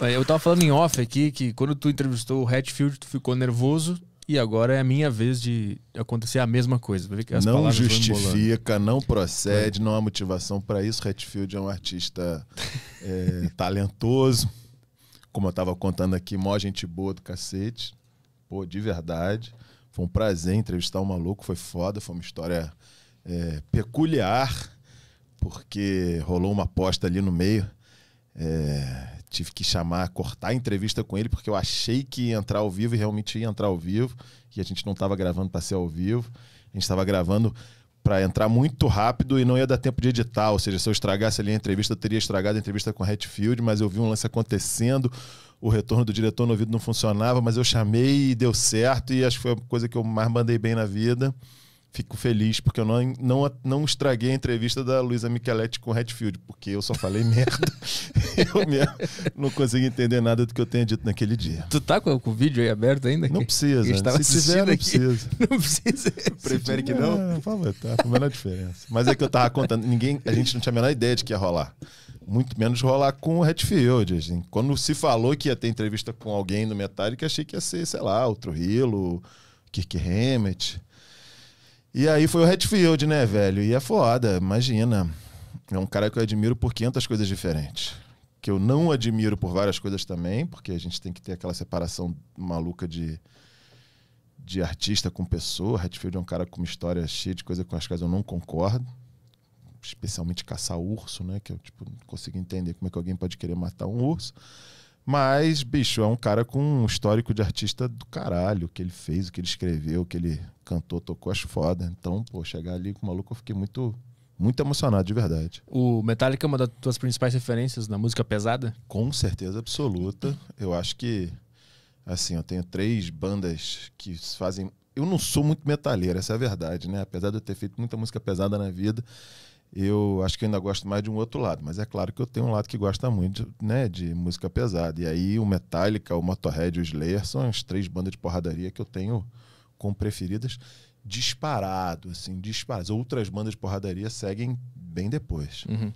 É, eu tava falando em off aqui que quando tu entrevistou o Hatfield, tu ficou nervoso. E agora é a minha vez de acontecer a mesma coisa. As não justifica, não procede, é. não há motivação para isso. Hatfield é um artista é, talentoso. Como eu tava contando aqui, mó gente boa do cacete. Pô, de verdade. Foi um prazer entrevistar o maluco, foi foda, foi uma história é, peculiar, porque rolou uma aposta ali no meio. É, tive que chamar, cortar a entrevista com ele, porque eu achei que ia entrar ao vivo e realmente ia entrar ao vivo, e a gente não estava gravando para ser ao vivo, a gente estava gravando para entrar muito rápido e não ia dar tempo de editar, ou seja, se eu estragasse ali a entrevista, eu teria estragado a entrevista com Hatfield, mas eu vi um lance acontecendo, o retorno do diretor no ouvido não funcionava, mas eu chamei e deu certo, e acho que foi a coisa que eu mais mandei bem na vida fico feliz porque eu não, não, não estraguei a entrevista da Luísa Micheletti com o Redfield, porque eu só falei merda. eu mesmo não consegui entender nada do que eu tenha dito naquele dia. Tu tá com, o vídeo aí aberto ainda? Não precisa. Se tiver, não aqui, precisa. Não precisa. Prefere que não? É, por fala, tá. A menor diferença. Mas é que eu tava contando, ninguém, a gente não tinha a menor ideia de que ia rolar. Muito menos rolar com o Redfield. Assim. Quando se falou que ia ter entrevista com alguém no Metallica, achei que ia ser, sei lá, outro Hilo, Kirk Hammett. E aí foi o Redfield, né, velho? E é foda, imagina. É um cara que eu admiro por 500 coisas diferentes. Que eu não admiro por várias coisas também, porque a gente tem que ter aquela separação maluca de, de artista com pessoa. Redfield é um cara com uma história cheia de coisas com as quais eu não concordo especialmente caçar urso, né? Que eu tipo, não consigo entender como é que alguém pode querer matar um urso. Mas, bicho, é um cara com um histórico de artista do caralho, o que ele fez, o que ele escreveu, o que ele cantou, tocou, acho foda. Então, pô, chegar ali com o maluco, eu fiquei muito, muito emocionado, de verdade. O Metallica é uma das tuas principais referências na música pesada? Com certeza absoluta. Eu acho que, assim, eu tenho três bandas que fazem. Eu não sou muito metalheiro, essa é a verdade, né? Apesar de eu ter feito muita música pesada na vida, eu acho que ainda gosto mais de um outro lado, mas é claro que eu tenho um lado que gosta muito né, de música pesada. E aí o Metallica, o Motorhead e o Slayer são as três bandas de porradaria que eu tenho como preferidas, disparado, assim, disparadas. Outras bandas de porradaria seguem bem depois. Uhum.